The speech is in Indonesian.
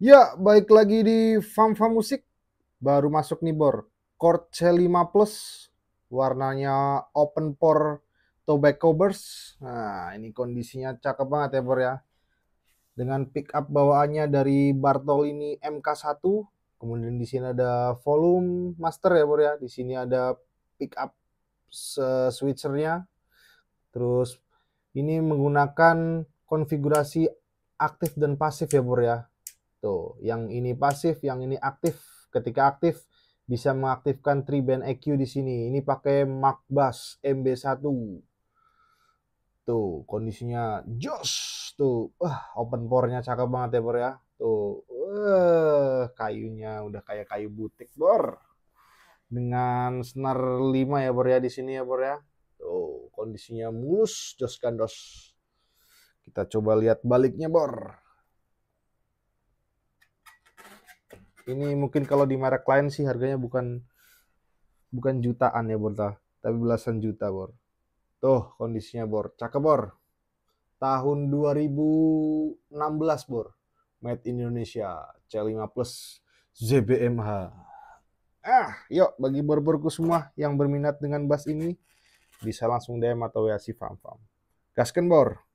Ya, baik lagi di Fam Fam Musik. Baru masuk nih, Bor. Chord C5 Plus. Warnanya open pore tobacco burst. Nah, ini kondisinya cakep banget ya, Bor ya. Dengan pick up bawaannya dari Bartolini MK1. Kemudian di sini ada volume master ya, Bor ya. Di sini ada pick up switchernya. Terus ini menggunakan konfigurasi aktif dan pasif ya, Bor ya Tuh, yang ini pasif, yang ini aktif. Ketika aktif bisa mengaktifkan tri band EQ di sini. Ini pakai Mark Bass MB1. Tuh, kondisinya jos. Tuh, wah, open pornya cakep banget ya, Bor ya. Tuh, uh, kayunya udah kayak kayu butik, Bor. Dengan senar 5 ya, Bor ya di sini ya, Bor ya. Tuh, kondisinya mulus jos gandos. Kita coba lihat baliknya, Bor. Ini mungkin kalau di merek lain sih harganya bukan bukan jutaan ya Bor tapi belasan juta Bor. Tuh kondisinya Bor, cakep Bor. Tahun 2016 Bor. Made in Indonesia C5 Plus ZBMH. Ah, yuk bagi bor-borku semua yang berminat dengan bus ini bisa langsung DM atau WA si Fam Fam. Gasken Bor.